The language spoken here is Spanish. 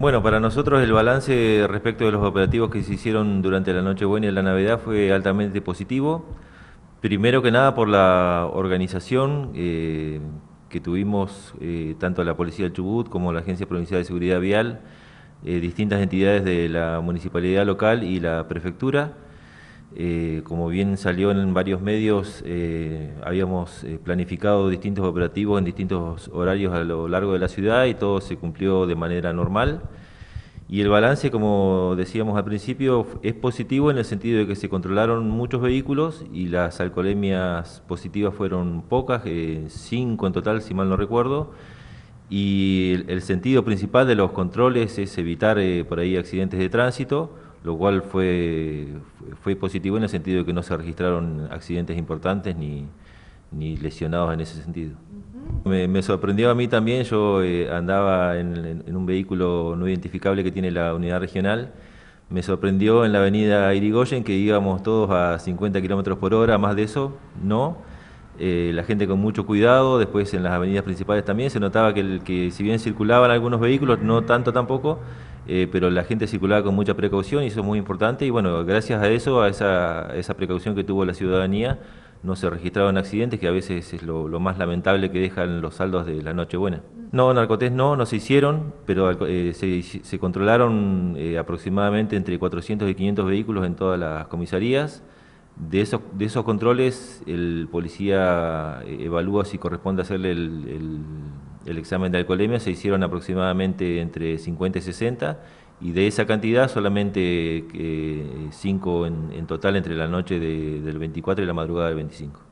Bueno, para nosotros el balance respecto de los operativos que se hicieron durante la noche buena y la Navidad fue altamente positivo. Primero que nada por la organización eh, que tuvimos eh, tanto la Policía del Chubut como la Agencia Provincial de Seguridad Vial, eh, distintas entidades de la municipalidad local y la prefectura eh, como bien salió en varios medios, eh, habíamos eh, planificado distintos operativos en distintos horarios a lo largo de la ciudad y todo se cumplió de manera normal. Y el balance, como decíamos al principio, es positivo en el sentido de que se controlaron muchos vehículos y las alcoholemias positivas fueron pocas, eh, cinco en total, si mal no recuerdo. Y el sentido principal de los controles es evitar por ahí accidentes de tránsito lo cual fue, positivo en el sentido de que no se registraron accidentes importantes ni, lesionados en ese sentido. me, sorprendió a mí también, yo eh, andaba en, un vehículo no identificable que tiene la unidad regional, me sorprendió en la avenida Irigoyen que íbamos todos a 50 kilómetros por hora, más de eso, no. Eh, la gente con mucho cuidado, después en las avenidas principales también se notaba que si bien circulaban algunos vehículos, no tanto tampoco, eh, pero la gente circulaba con mucha precaución y eso es muy importante. Y bueno, gracias a eso, a esa, precaución que tuvo la ciudadanía, no se registraron accidentes, que a veces es lo, más lamentable que dejan los saldos de la Nochebuena. No, narcotés no, no se hicieron, pero eh, se, controlaron eh, aproximadamente entre 400 y 500 vehículos en todas las comisarías. De esos, de esos controles, el policía evalúa si corresponde hacerle el el examen de alcoholemia se hicieron aproximadamente entre 50 y 60 y de esa cantidad solamente 5 eh, en, total entre la noche del 24 y la madrugada del 25.